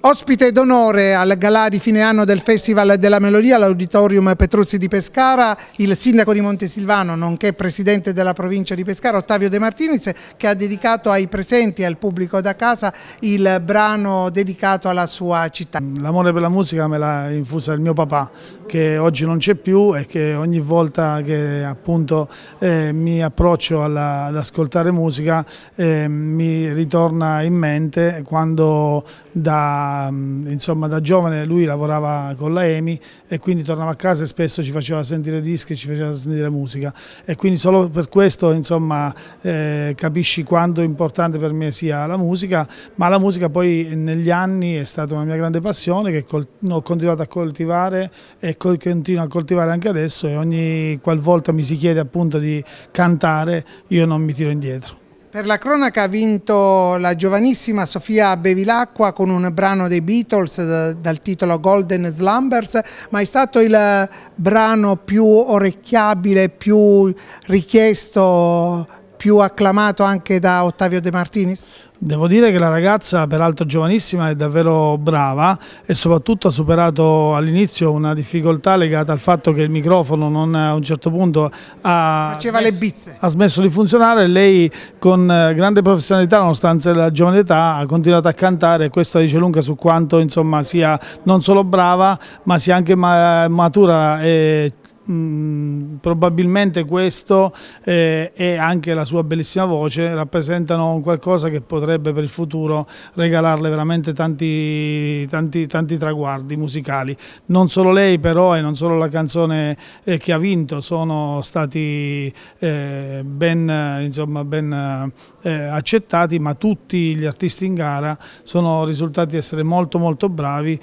Ospite d'onore al galà di fine anno del Festival della Melodia l'Auditorium Petruzzi di Pescara, il sindaco di Montesilvano, nonché presidente della provincia di Pescara, Ottavio De Martinis, che ha dedicato ai presenti e al pubblico da casa il brano dedicato alla sua città. L'amore per la musica me l'ha infusa il mio papà, che oggi non c'è più e che ogni volta che appunto, eh, mi approccio alla, ad ascoltare musica eh, mi ritorna in mente quando da Mm, insomma, da giovane lui lavorava con la EMI e quindi tornava a casa e spesso ci faceva sentire dischi, ci faceva sentire musica e quindi solo per questo insomma, eh, capisci quanto importante per me sia la musica, ma la musica poi negli anni è stata una mia grande passione che ho continuato a coltivare e continuo a coltivare anche adesso e ogni qualvolta mi si chiede appunto di cantare io non mi tiro indietro. Per la cronaca ha vinto la giovanissima Sofia Bevilacqua con un brano dei Beatles dal titolo Golden Slumbers, ma è stato il brano più orecchiabile, più richiesto più acclamato anche da Ottavio De Martinis? Devo dire che la ragazza, peraltro giovanissima, è davvero brava e soprattutto ha superato all'inizio una difficoltà legata al fatto che il microfono non, a un certo punto ha, messo, ha smesso di funzionare. Lei con eh, grande professionalità, nonostante la giovane età, ha continuato a cantare e questo dice lunga su quanto insomma, sia non solo brava ma sia anche matura e Mm, probabilmente questo eh, e anche la sua bellissima voce rappresentano qualcosa che potrebbe per il futuro regalarle veramente tanti, tanti, tanti traguardi musicali. Non solo lei però e non solo la canzone eh, che ha vinto sono stati eh, ben, insomma, ben eh, accettati ma tutti gli artisti in gara sono risultati essere molto molto bravi